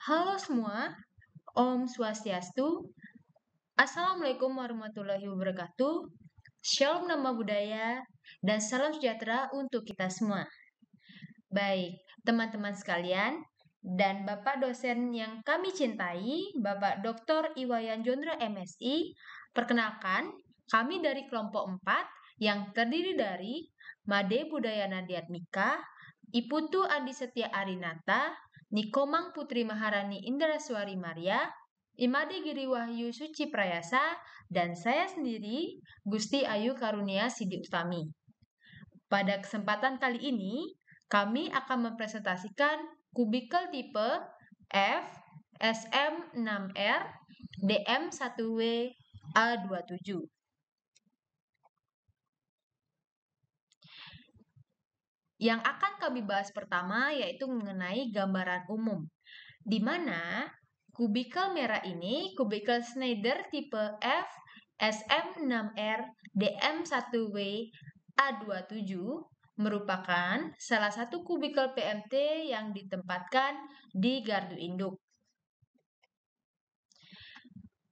Halo semua, Om Swastiastu, Assalamualaikum warahmatullahi wabarakatuh, Shalom nama budaya, dan salam sejahtera untuk kita semua. Baik, teman-teman sekalian, dan Bapak dosen yang kami cintai, Bapak Dr. Iwayan Jondra MSI, perkenalkan, kami dari kelompok 4 yang terdiri dari Made Budaya Nadiat Mika, Iputu Andi Setia Arinata, Nikomang Putri Maharani Indraswari Maria, Imade Giri Wahyu Suci Prayasa, dan saya sendiri, Gusti Ayu Karunia Sidi Utami. Pada kesempatan kali ini, kami akan mempresentasikan kubikel tipe F, SM6R, DM1W, A27. Yang akan kami bahas pertama yaitu mengenai gambaran umum, di mana kubikel merah ini kubikel Schneider tipe F SM6R DM1W A27 merupakan salah satu kubikel PMT yang ditempatkan di gardu induk.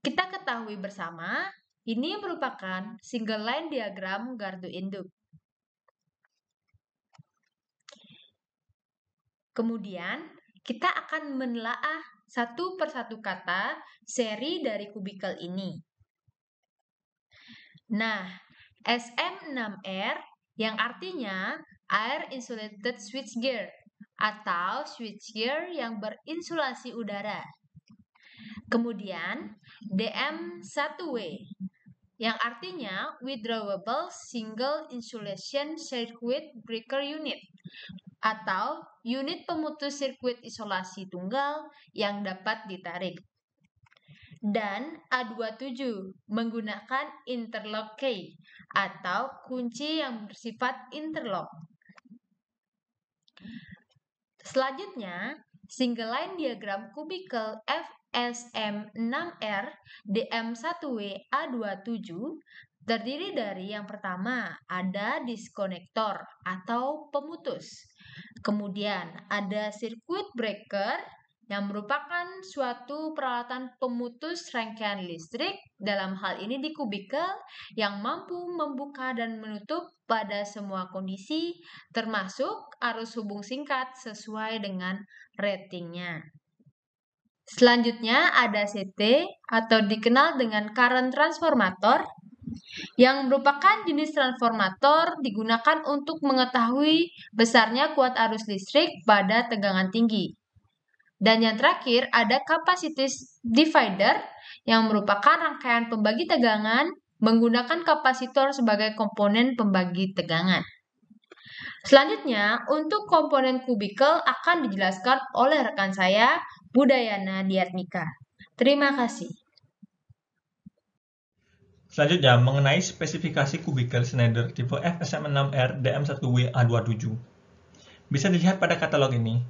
Kita ketahui bersama, ini merupakan single line diagram gardu induk. Kemudian, kita akan menelaah satu persatu kata seri dari kubikel ini. Nah, SM6R yang artinya air insulated switchgear atau switchgear yang berinsulasi udara. Kemudian DM1W yang artinya withdrawable single insulation circuit breaker unit atau unit pemutus sirkuit isolasi tunggal yang dapat ditarik. Dan A27 menggunakan interlock key atau kunci yang bersifat interlock. Selanjutnya, single line diagram kubikel FSM6R 1 w a 27 terdiri dari yang pertama ada diskonektor atau pemutus. Kemudian ada circuit breaker yang merupakan suatu peralatan pemutus rangkaian listrik, dalam hal ini di kubikel, yang mampu membuka dan menutup pada semua kondisi, termasuk arus hubung singkat sesuai dengan ratingnya. Selanjutnya ada CT atau dikenal dengan current transformator yang merupakan jenis transformator digunakan untuk mengetahui besarnya kuat arus listrik pada tegangan tinggi. Dan yang terakhir ada kapasitis divider yang merupakan rangkaian pembagi tegangan menggunakan kapasitor sebagai komponen pembagi tegangan. Selanjutnya, untuk komponen kubikel akan dijelaskan oleh rekan saya, Budayana Diatmika. Terima kasih. Selanjutnya, mengenai spesifikasi kubikel Schneider tipe FSM6R DM1W A27. Bisa dilihat pada katalog ini.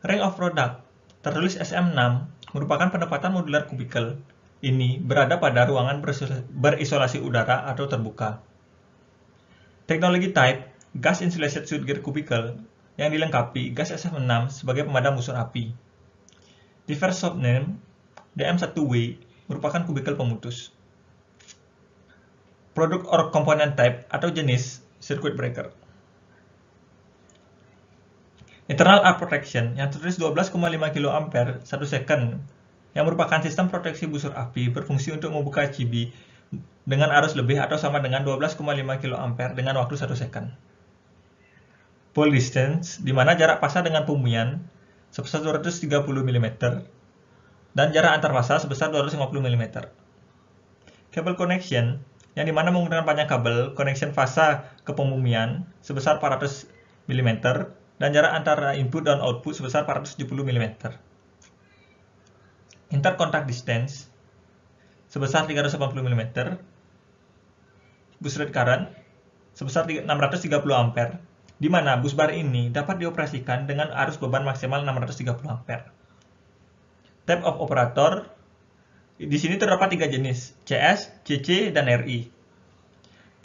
Ring of product, tertulis SM6, merupakan pendapatan modular kubikel. Ini berada pada ruangan berisolasi udara atau terbuka. Teknologi type, gas insulated Suit Gear kubikel yang dilengkapi gas SF6 sebagai pemadam unsur api. Diverse subname, DM1W, merupakan kubikel pemutus produk or component type atau jenis circuit breaker. Internal arc protection yang tertulis 12,5 kA 1 second yang merupakan sistem proteksi busur api berfungsi untuk membuka CB dengan arus lebih atau sama dengan 12,5 kA dengan waktu 1 second. Pole distance, di mana jarak pasar dengan pembunyian sebesar 230 mm dan jarak antar pasar sebesar 250 mm. Cable connection, yang dimana menggunakan panjang kabel connection fasa ke pembumian sebesar 400 mm dan jarak antara input dan output sebesar 470 mm. Intercontact distance sebesar 380 mm. Bus rate current sebesar 630 ampere di mana bus bar ini dapat dioperasikan dengan arus beban maksimal 630 ampere. Type of operator di sini terdapat tiga jenis, CS, CC, dan RI.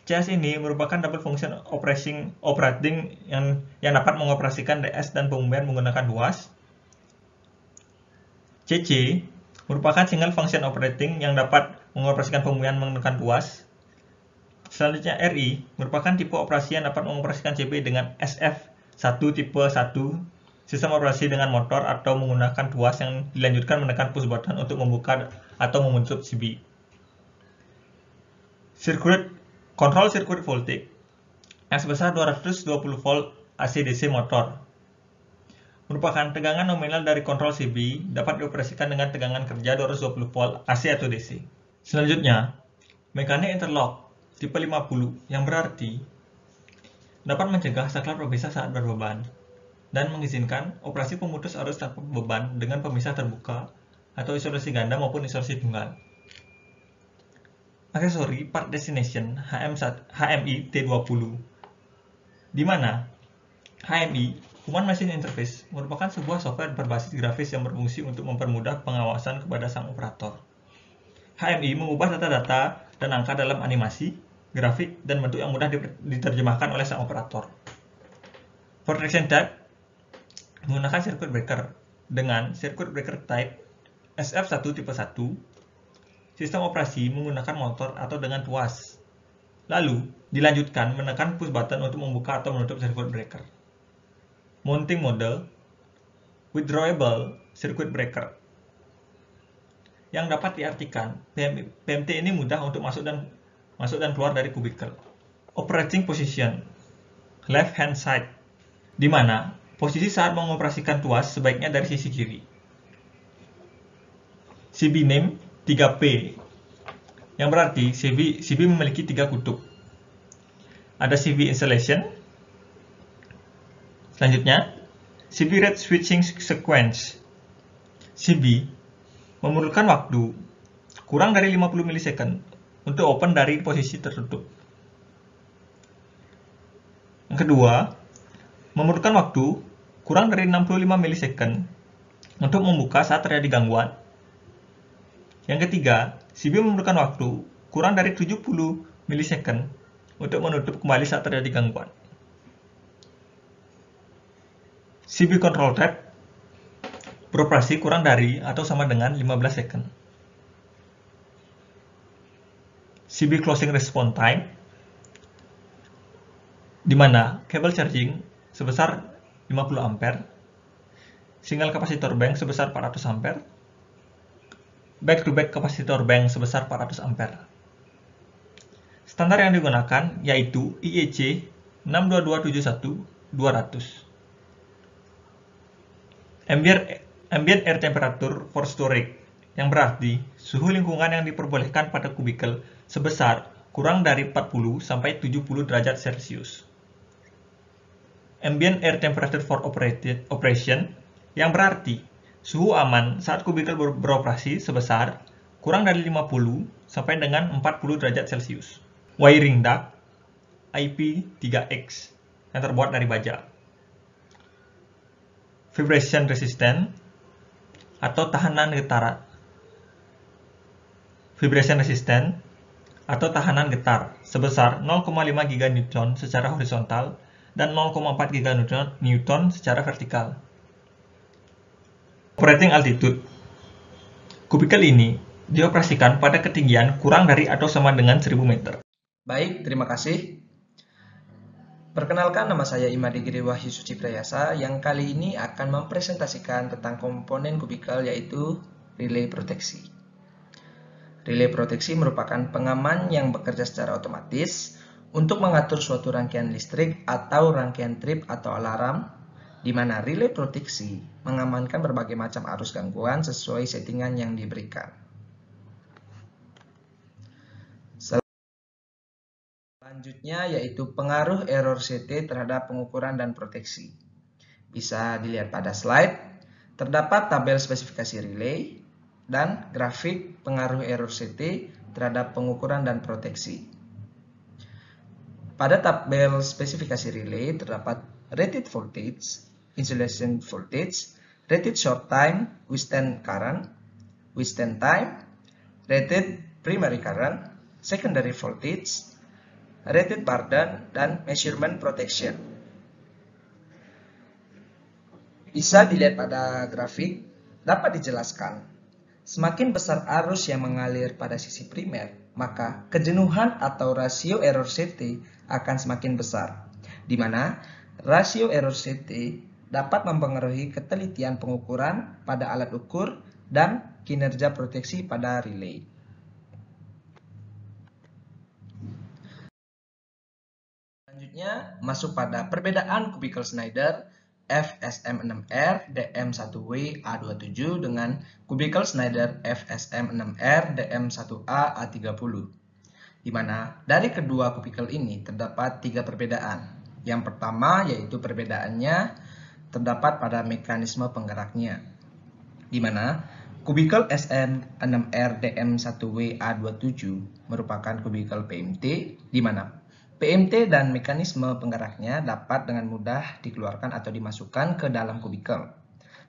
CS ini merupakan double function operating, operating yang, yang dapat mengoperasikan DS dan pengumuman menggunakan buas. CC merupakan single function operating yang dapat mengoperasikan pengumuman menggunakan buas. Selanjutnya RI merupakan tipe operasi yang dapat mengoperasikan CB dengan SF1 tipe 1 sistem operasi dengan motor atau menggunakan tuas yang dilanjutkan menekan push button untuk membuka atau menguncup CB. Sirkuit kontrol sirkuit voltage yang sebesar 220 volt AC/DC motor merupakan tegangan nominal dari kontrol CB dapat dioperasikan dengan tegangan kerja 220 volt AC atau DC. Selanjutnya, mekanik interlock tipe 50 yang berarti dapat mencegah saklar berbisa saat berbeban dan mengizinkan operasi pemutus arus tanpa beban dengan pemisah terbuka atau isolasi ganda maupun isolasi tunggal. Aksesori part destination HMI T20 di mana HMI Human Machine Interface merupakan sebuah software berbasis grafis yang berfungsi untuk mempermudah pengawasan kepada sang operator. HMI mengubah data-data dan angka dalam animasi, grafik, dan bentuk yang mudah diterjemahkan oleh sang operator. Protection Tab menggunakan circuit breaker dengan circuit breaker type SF1 tipe 1, sistem operasi menggunakan motor atau dengan tuas. Lalu, dilanjutkan menekan push button untuk membuka atau menutup circuit breaker. Mounting model, withdrawable circuit breaker. Yang dapat diartikan, PMT ini mudah untuk masuk dan masuk dan keluar dari kubikel. Operating position, left hand side, di mana posisi saat mengoperasikan tuas sebaiknya dari sisi kiri. CB name 3P yang berarti CB, CB memiliki tiga kutub. Ada CB installation, selanjutnya CB Red switching sequence. CB memerlukan waktu kurang dari 50 ms untuk open dari posisi tertutup. Yang kedua, memerlukan waktu kurang dari 65 milisecond untuk membuka saat terjadi gangguan. Yang ketiga, CB memerlukan waktu kurang dari 70 milisecond untuk menutup kembali saat terjadi gangguan. CB control tab beroperasi kurang dari atau sama dengan 15 second. CB closing response time, di mana kabel charging sebesar 50 ampere, single kapasitor bank sebesar 400 ampere, back-to-back kapasitor bank sebesar 400 ampere. Standar yang digunakan yaitu IEC 62271-200. Ambient, ambient air temperature for storage yang berarti suhu lingkungan yang diperbolehkan pada kubikel sebesar kurang dari 40 sampai 70 derajat Celcius ambient air temperature for operation, yang berarti suhu aman saat kubikel beroperasi sebesar kurang dari 50 sampai dengan 40 derajat Celcius. Wiring duct IP3X yang terbuat dari baja. Vibration resistant atau tahanan getar, Vibration resistant atau tahanan getar sebesar 0,5 newton secara horizontal dan 0,4 giganewton secara vertikal. Operating altitude Kubikel ini dioperasikan pada ketinggian kurang dari atau sama dengan 1000 meter. Baik, terima kasih. Perkenalkan nama saya Imadi Giri Wahyu Suci Prayasa yang kali ini akan mempresentasikan tentang komponen kubikel yaitu relay proteksi. Relay proteksi merupakan pengaman yang bekerja secara otomatis untuk mengatur suatu rangkaian listrik atau rangkaian trip atau alarm, di mana relay proteksi mengamankan berbagai macam arus gangguan sesuai settingan yang diberikan. Selanjutnya yaitu pengaruh error CT terhadap pengukuran dan proteksi. Bisa dilihat pada slide, terdapat tabel spesifikasi relay dan grafik pengaruh error CT terhadap pengukuran dan proteksi. Pada tabel spesifikasi relay terdapat rated voltage, insulation voltage, rated short time, withstand current, withstand time, rated primary current, secondary voltage, rated burden, dan measurement protection. Bisa dilihat pada grafik, dapat dijelaskan. Semakin besar arus yang mengalir pada sisi primer, maka kejenuhan atau rasio error CT akan semakin besar, di mana rasio error CT dapat mempengaruhi ketelitian pengukuran pada alat ukur dan kinerja proteksi pada relay. Selanjutnya, masuk pada perbedaan kubikel Schneider FSM6R DM1W A27 dengan kubikel Schneider FSM6R DM1A A30 di mana dari kedua kubikel ini terdapat tiga perbedaan. Yang pertama yaitu perbedaannya terdapat pada mekanisme penggeraknya, di mana kubikel sm 6 r dm 1 w a 27 merupakan kubikel PMT, di mana PMT dan mekanisme penggeraknya dapat dengan mudah dikeluarkan atau dimasukkan ke dalam kubikel.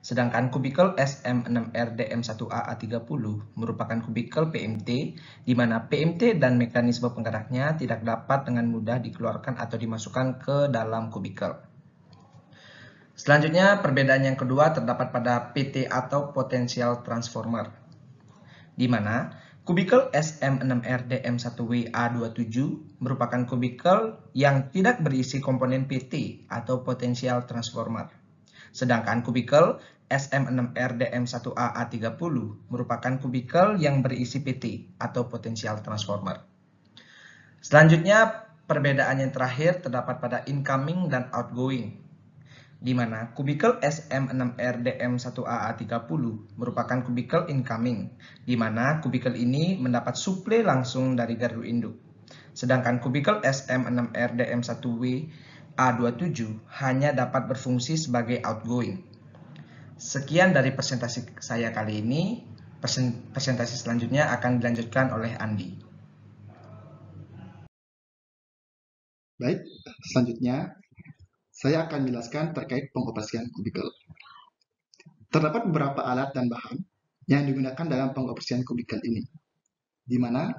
Sedangkan kubikel sm 6 rdm 1 a 30 merupakan kubikel PMT, di mana PMT dan mekanisme penggeraknya tidak dapat dengan mudah dikeluarkan atau dimasukkan ke dalam kubikel. Selanjutnya, perbedaan yang kedua terdapat pada PT atau Potensial Transformer, di mana Kubikel SM6RDM1WA27 merupakan kubikel yang tidak berisi komponen PT atau potensial transformer. Sedangkan kubikel SM6RDM1AA30 merupakan kubikel yang berisi PT atau potensial transformer. Selanjutnya, perbedaan yang terakhir terdapat pada incoming dan outgoing di mana kubikel SM6RDM1AA30 merupakan kubikel incoming, di mana kubikel ini mendapat suplai langsung dari gardu induk. Sedangkan kubikel SM6RDM1W wa 27 hanya dapat berfungsi sebagai outgoing. Sekian dari presentasi saya kali ini. Presentasi selanjutnya akan dilanjutkan oleh Andi. Baik, selanjutnya saya akan jelaskan terkait pengoperasian kubikel. Terdapat beberapa alat dan bahan yang digunakan dalam pengoperasian kubikel ini, di mana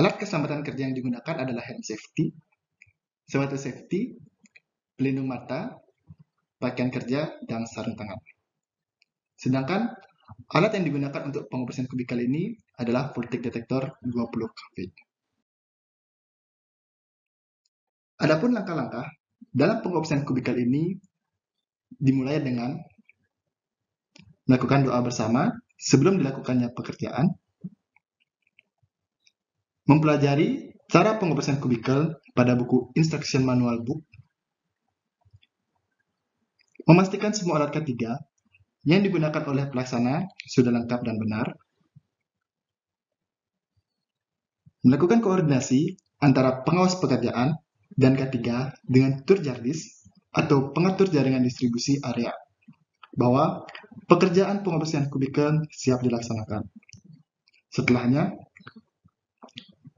alat keselamatan kerja yang digunakan adalah hand safety, sepatu safety, pelindung mata, pakaian kerja, dan sarung tangan. Sedangkan alat yang digunakan untuk pengoperasian kubikel ini adalah voltage detector 20 kV. Adapun langkah-langkah dalam pengopsian kubikal ini dimulai dengan melakukan doa bersama sebelum dilakukannya pekerjaan, mempelajari cara pengopsian kubikal pada buku Instruction Manual Book, memastikan semua alat ketiga yang digunakan oleh pelaksana sudah lengkap dan benar, melakukan koordinasi antara pengawas pekerjaan dan ketiga, dengan tour jardis atau pengatur jaringan distribusi area, bahwa pekerjaan pengoperasian kubikel siap dilaksanakan. Setelahnya,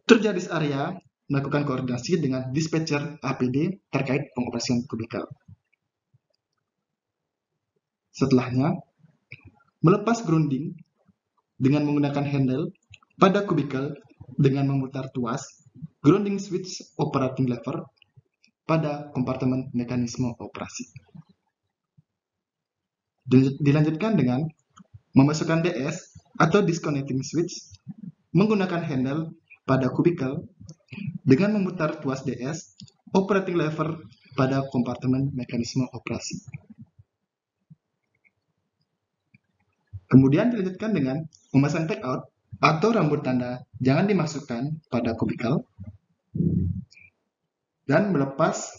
tour jardis area melakukan koordinasi dengan dispatcher APD terkait pengoperasian kubikel. Setelahnya, melepas grounding dengan menggunakan handle pada kubikel dengan memutar tuas grounding switch operating lever pada kompartemen mekanisme operasi. Dilanjutkan dengan memasukkan DS atau disconnecting switch menggunakan handle pada kubikel dengan memutar tuas DS operating lever pada kompartemen mekanisme operasi. Kemudian dilanjutkan dengan memasang take out atau rambut Anda jangan dimasukkan pada kubikel dan melepas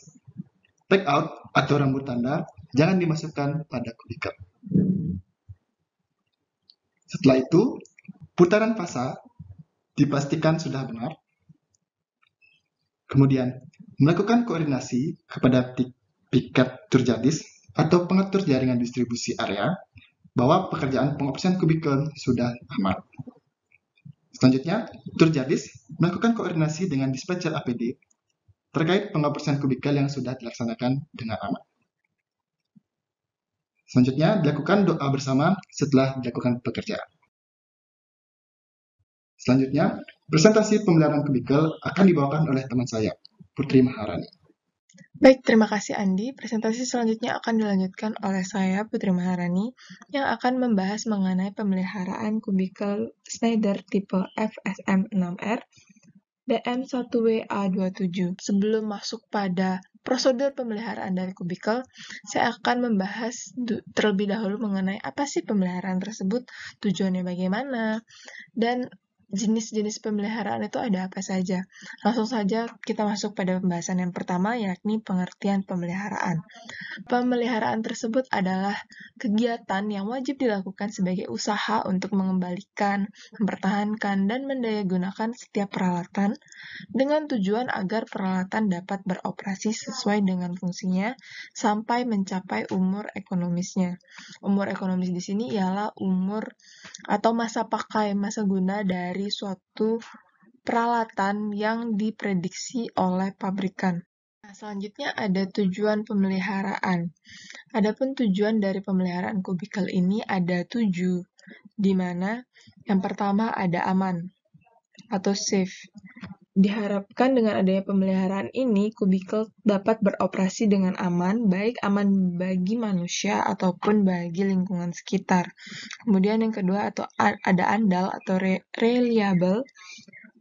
take out atau rambut Anda jangan dimasukkan pada kubikel. Setelah itu, putaran fasa dipastikan sudah benar. Kemudian, melakukan koordinasi kepada piket turjadis atau pengatur jaringan distribusi area bahwa pekerjaan pengoperasian kubikel sudah aman. Selanjutnya, Turjadis melakukan koordinasi dengan dispatcher APD terkait pengoperasian kubikal yang sudah dilaksanakan dengan aman. Selanjutnya, dilakukan doa bersama setelah dilakukan pekerjaan. Selanjutnya, presentasi pemeliharaan kubikal akan dibawakan oleh teman saya, Putri Maharani. Baik, terima kasih Andi. Presentasi selanjutnya akan dilanjutkan oleh saya, Putri Maharani, yang akan membahas mengenai pemeliharaan kubikel Schneider tipe FSM6R BM1WA27. Sebelum masuk pada prosedur pemeliharaan dari kubikel, saya akan membahas terlebih dahulu mengenai apa sih pemeliharaan tersebut, tujuannya bagaimana, dan jenis-jenis pemeliharaan itu ada apa saja. Langsung saja kita masuk pada pembahasan yang pertama yakni pengertian pemeliharaan. Pemeliharaan tersebut adalah kegiatan yang wajib dilakukan sebagai usaha untuk mengembalikan, mempertahankan, dan mendayagunakan setiap peralatan dengan tujuan agar peralatan dapat beroperasi sesuai dengan fungsinya sampai mencapai umur ekonomisnya. Umur ekonomis di sini ialah umur atau masa pakai, masa guna dari dari suatu peralatan yang diprediksi oleh pabrikan. Nah, selanjutnya ada tujuan pemeliharaan. Adapun tujuan dari pemeliharaan kubikel ini ada tujuh, di mana yang pertama ada aman atau safe. Diharapkan dengan adanya pemeliharaan ini, kubikel dapat beroperasi dengan aman, baik aman bagi manusia ataupun bagi lingkungan sekitar. Kemudian yang kedua atau ada andal atau reliable,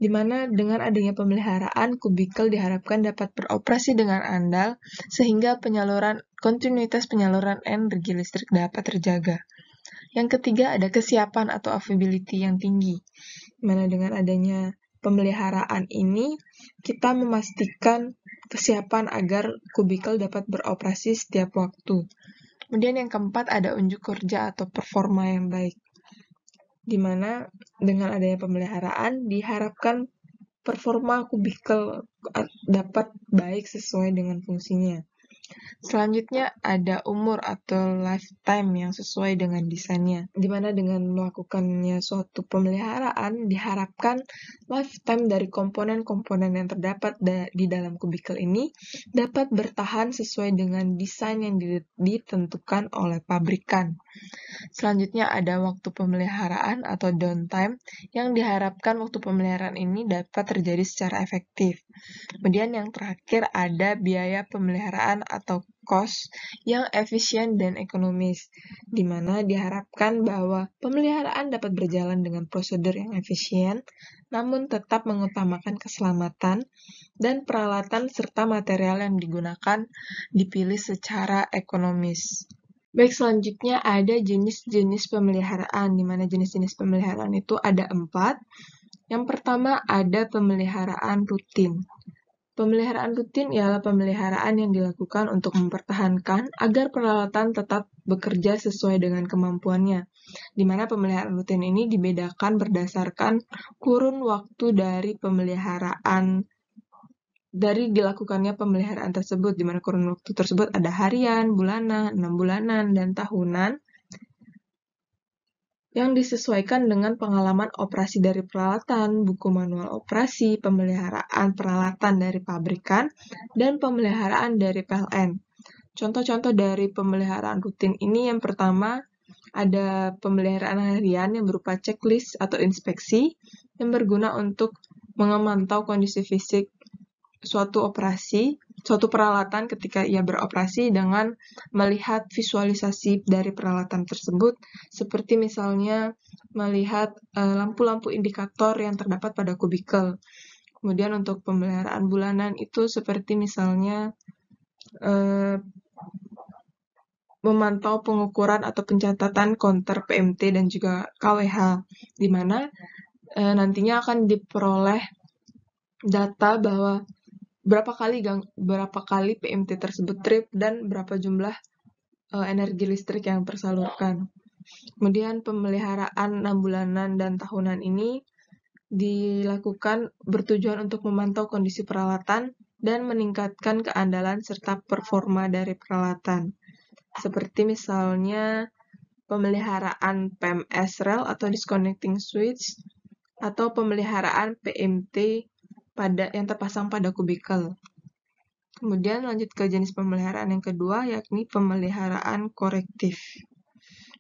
di mana dengan adanya pemeliharaan, kubikel diharapkan dapat beroperasi dengan andal, sehingga penyaluran kontinuitas penyaluran energi listrik dapat terjaga. Yang ketiga ada kesiapan atau availability yang tinggi, di mana dengan adanya pemeliharaan ini, kita memastikan kesiapan agar kubikel dapat beroperasi setiap waktu. Kemudian yang keempat ada unjuk kerja atau performa yang baik. Di mana dengan adanya pemeliharaan diharapkan performa kubikel dapat baik sesuai dengan fungsinya. Selanjutnya ada umur atau lifetime yang sesuai dengan desainnya, di mana dengan melakukannya suatu pemeliharaan diharapkan lifetime dari komponen-komponen yang terdapat di dalam kubikel ini dapat bertahan sesuai dengan desain yang ditentukan oleh pabrikan. Selanjutnya ada waktu pemeliharaan atau downtime yang diharapkan waktu pemeliharaan ini dapat terjadi secara efektif. Kemudian yang terakhir ada biaya pemeliharaan atau cost yang efisien dan ekonomis, di mana diharapkan bahwa pemeliharaan dapat berjalan dengan prosedur yang efisien, namun tetap mengutamakan keselamatan dan peralatan serta material yang digunakan dipilih secara ekonomis. Baik, selanjutnya ada jenis-jenis pemeliharaan, di mana jenis-jenis pemeliharaan itu ada empat. Yang pertama ada pemeliharaan rutin. Pemeliharaan rutin ialah pemeliharaan yang dilakukan untuk mempertahankan agar peralatan tetap bekerja sesuai dengan kemampuannya, di mana pemeliharaan rutin ini dibedakan berdasarkan kurun waktu dari pemeliharaan dari dilakukannya pemeliharaan tersebut, di mana kurun waktu tersebut ada harian, bulanan, enam bulanan, dan tahunan, yang disesuaikan dengan pengalaman operasi dari peralatan, buku manual operasi, pemeliharaan peralatan dari pabrikan, dan pemeliharaan dari PLN. Contoh-contoh dari pemeliharaan rutin ini yang pertama ada pemeliharaan harian yang berupa checklist atau inspeksi yang berguna untuk mengemantau kondisi fisik suatu operasi, suatu peralatan ketika ia beroperasi dengan melihat visualisasi dari peralatan tersebut, seperti misalnya melihat eh, lampu-lampu uh, indikator yang terdapat pada kubikel. Kemudian untuk pemeliharaan bulanan itu seperti misalnya uh, memantau pengukuran atau pencatatan konter PMT dan juga KWH, di mana uh, nantinya akan diperoleh data bahwa berapa kali gang, berapa kali PMT tersebut trip dan berapa jumlah uh, energi listrik yang tersalurkan. Kemudian pemeliharaan 6 bulanan dan tahunan ini dilakukan bertujuan untuk memantau kondisi peralatan dan meningkatkan keandalan serta performa dari peralatan. Seperti misalnya pemeliharaan PMS rel atau disconnecting switch atau pemeliharaan PMT pada yang terpasang pada kubikel. Kemudian lanjut ke jenis pemeliharaan yang kedua, yakni pemeliharaan korektif.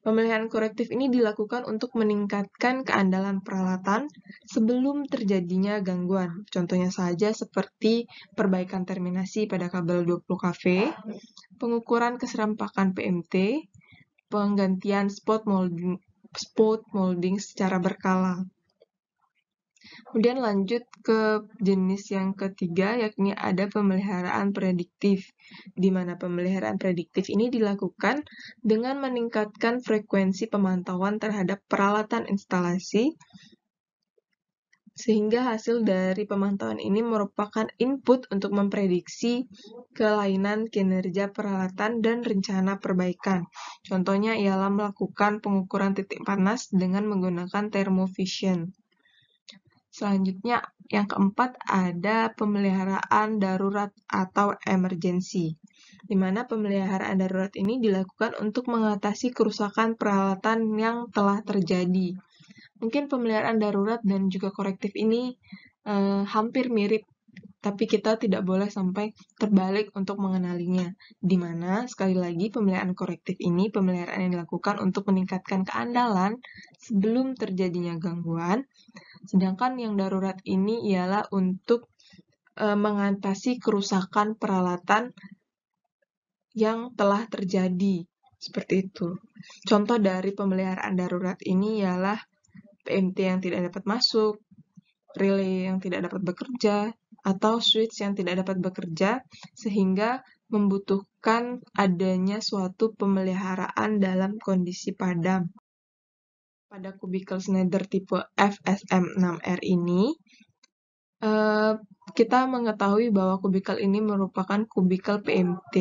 Pemeliharaan korektif ini dilakukan untuk meningkatkan keandalan peralatan sebelum terjadinya gangguan. Contohnya saja seperti perbaikan terminasi pada kabel 20 kV, pengukuran keserampakan PMT, penggantian spot molding, spot molding secara berkala. Kemudian lanjut ke jenis yang ketiga, yakni ada pemeliharaan prediktif, di mana pemeliharaan prediktif ini dilakukan dengan meningkatkan frekuensi pemantauan terhadap peralatan instalasi, sehingga hasil dari pemantauan ini merupakan input untuk memprediksi kelainan kinerja peralatan dan rencana perbaikan. Contohnya ialah melakukan pengukuran titik panas dengan menggunakan termovision. Selanjutnya yang keempat ada pemeliharaan darurat atau emergency di mana pemeliharaan darurat ini dilakukan untuk mengatasi kerusakan peralatan yang telah terjadi. Mungkin pemeliharaan darurat dan juga korektif ini eh, hampir mirip tapi kita tidak boleh sampai terbalik untuk mengenalinya. Dimana sekali lagi, pemeliharaan korektif ini pemeliharaan yang dilakukan untuk meningkatkan keandalan sebelum terjadinya gangguan, sedangkan yang darurat ini ialah untuk e, mengatasi kerusakan peralatan yang telah terjadi. Seperti itu. Contoh dari pemeliharaan darurat ini ialah PMT yang tidak dapat masuk, relay yang tidak dapat bekerja, atau switch yang tidak dapat bekerja sehingga membutuhkan adanya suatu pemeliharaan dalam kondisi padam. Pada kubikel Schneider tipe FSM6R ini, eh, kita mengetahui bahwa kubikel ini merupakan kubikel PMT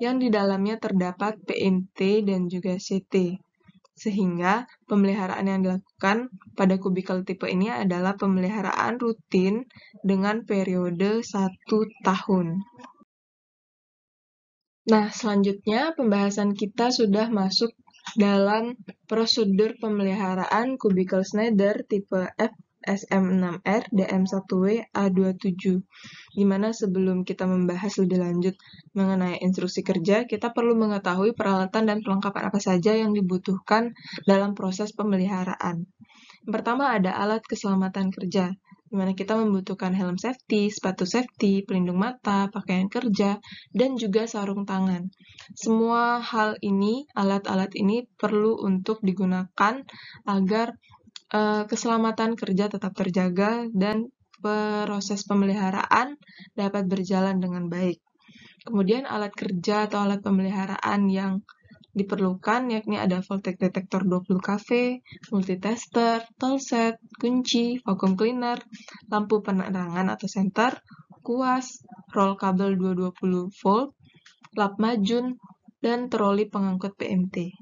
yang di dalamnya terdapat PMT dan juga CT. Sehingga pemeliharaan yang dilakukan pada kubikel tipe ini adalah pemeliharaan rutin dengan periode satu tahun. Nah, selanjutnya pembahasan kita sudah masuk dalam prosedur pemeliharaan kubikel Schneider tipe F SM6R DM1W A27. Dimana sebelum kita membahas lebih lanjut mengenai instruksi kerja, kita perlu mengetahui peralatan dan perlengkapan apa saja yang dibutuhkan dalam proses pemeliharaan. Yang pertama ada alat keselamatan kerja, di mana kita membutuhkan helm safety, sepatu safety, pelindung mata, pakaian kerja, dan juga sarung tangan. Semua hal ini, alat-alat ini perlu untuk digunakan agar Eh, keselamatan kerja tetap terjaga dan proses pemeliharaan dapat berjalan dengan baik. Kemudian alat kerja atau alat pemeliharaan yang diperlukan yakni ada voltage detector 20 kV, multitester, toolset, kunci, vacuum cleaner, lampu penerangan atau senter, kuas, roll kabel 220 volt, lap majun, dan troli pengangkut PMT.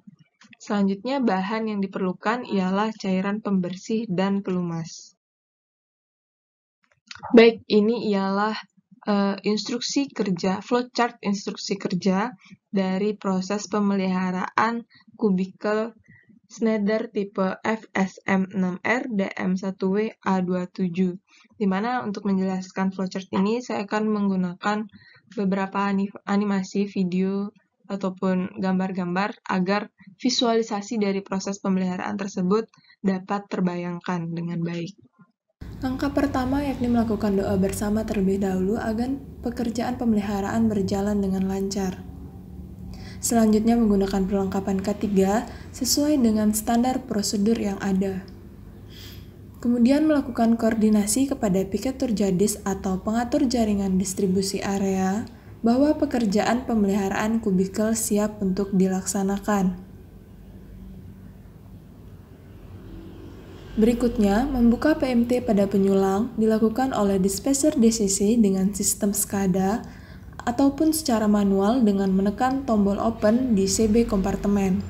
Selanjutnya, bahan yang diperlukan ialah cairan pembersih dan pelumas. Baik, ini ialah uh, instruksi kerja, flowchart instruksi kerja dari proses pemeliharaan kubikel Schneider tipe FSM6R DM1W A27. Di mana untuk menjelaskan flowchart ini saya akan menggunakan beberapa animasi video ataupun gambar-gambar agar visualisasi dari proses pemeliharaan tersebut dapat terbayangkan dengan baik. Langkah pertama yakni melakukan doa bersama terlebih dahulu agar pekerjaan pemeliharaan berjalan dengan lancar. Selanjutnya menggunakan perlengkapan ketiga sesuai dengan standar prosedur yang ada. Kemudian melakukan koordinasi kepada piket turjadis atau pengatur jaringan distribusi area bahwa pekerjaan pemeliharaan kubikel siap untuk dilaksanakan. Berikutnya, membuka PMT pada penyulang dilakukan oleh dispenser DCC dengan sistem SCADA ataupun secara manual dengan menekan tombol open di CB kompartemen.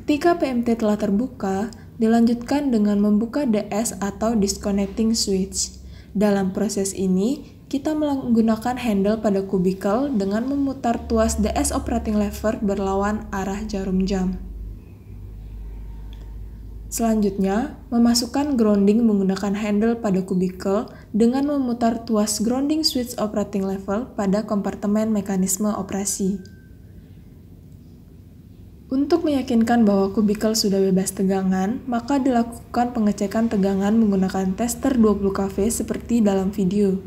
Ketika PMT telah terbuka, dilanjutkan dengan membuka DS atau disconnecting switch. Dalam proses ini, kita menggunakan handle pada kubikel dengan memutar tuas DS operating lever berlawan arah jarum jam. Selanjutnya, memasukkan grounding menggunakan handle pada kubikel dengan memutar tuas grounding switch operating level pada kompartemen mekanisme operasi. Untuk meyakinkan bahwa kubikel sudah bebas tegangan, maka dilakukan pengecekan tegangan menggunakan tester 20 kV seperti dalam video.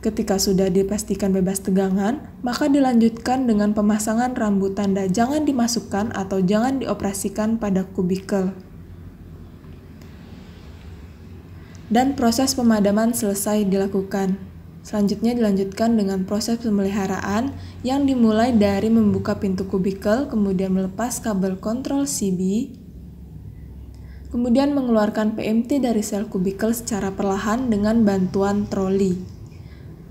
Ketika sudah dipastikan bebas tegangan, maka dilanjutkan dengan pemasangan rambut tanda jangan dimasukkan atau jangan dioperasikan pada kubikel. Dan proses pemadaman selesai dilakukan. Selanjutnya dilanjutkan dengan proses pemeliharaan yang dimulai dari membuka pintu kubikel, kemudian melepas kabel kontrol CB, kemudian mengeluarkan PMT dari sel kubikel secara perlahan dengan bantuan troli.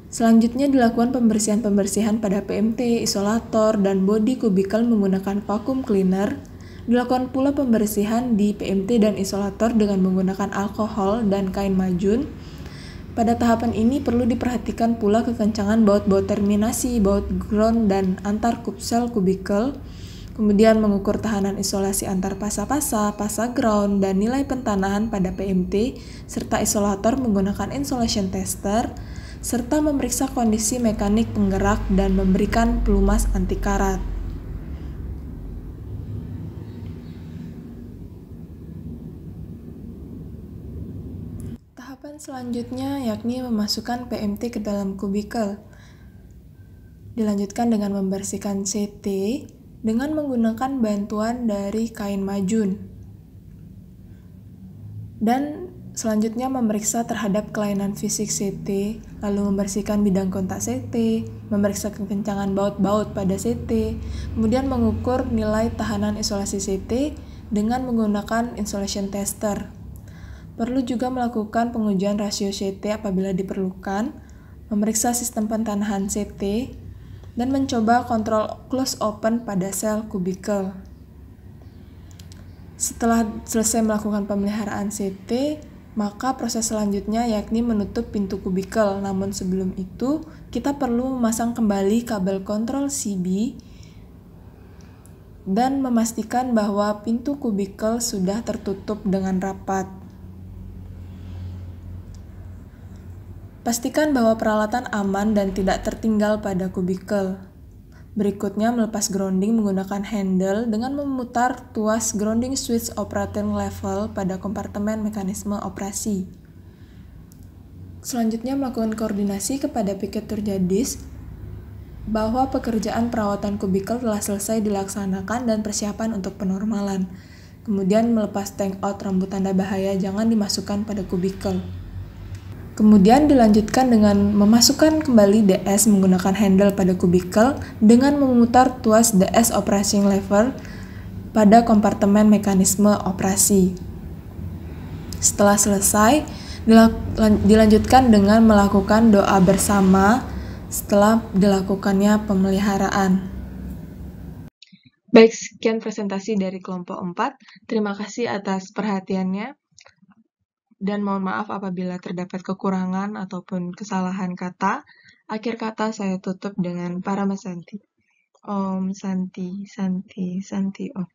Selanjutnya dilakukan pembersihan-pembersihan pada PMT, isolator, dan bodi kubikel menggunakan vakum cleaner. Dilakukan pula pembersihan di PMT dan isolator dengan menggunakan alkohol dan kain majun. Pada tahapan ini perlu diperhatikan pula kekencangan baut-baut terminasi, baut ground, dan antar kupsel kubikel. Kemudian mengukur tahanan isolasi antar pasa-pasa, pasa ground, dan nilai pentanahan pada PMT, serta isolator menggunakan insulation tester serta memeriksa kondisi mekanik penggerak dan memberikan pelumas anti karat. Tahapan selanjutnya yakni memasukkan PMT ke dalam kubikel. Dilanjutkan dengan membersihkan CT dengan menggunakan bantuan dari kain majun. Dan Selanjutnya memeriksa terhadap kelainan fisik CT, lalu membersihkan bidang kontak CT, memeriksa kekencangan baut-baut pada CT, kemudian mengukur nilai tahanan isolasi CT dengan menggunakan insulation tester. Perlu juga melakukan pengujian rasio CT apabila diperlukan, memeriksa sistem pentahan CT, dan mencoba kontrol close open pada sel kubikel. Setelah selesai melakukan pemeliharaan CT, maka proses selanjutnya yakni menutup pintu kubikel. Namun sebelum itu, kita perlu memasang kembali kabel kontrol CB dan memastikan bahwa pintu kubikel sudah tertutup dengan rapat. Pastikan bahwa peralatan aman dan tidak tertinggal pada kubikel. Berikutnya melepas grounding menggunakan handle dengan memutar tuas grounding switch operating level pada kompartemen mekanisme operasi. Selanjutnya melakukan koordinasi kepada piket terjadis bahwa pekerjaan perawatan kubikel telah selesai dilaksanakan dan persiapan untuk penormalan. Kemudian melepas tank out rambut tanda bahaya jangan dimasukkan pada kubikel. Kemudian dilanjutkan dengan memasukkan kembali DS menggunakan handle pada kubikel dengan memutar tuas DS operating lever pada kompartemen mekanisme operasi. Setelah selesai, dilanjutkan dengan melakukan doa bersama setelah dilakukannya pemeliharaan. Baik, sekian presentasi dari kelompok 4. Terima kasih atas perhatiannya dan mohon maaf apabila terdapat kekurangan ataupun kesalahan kata. Akhir kata saya tutup dengan para Paramasanti. Om Santi, Santi, Santi Om.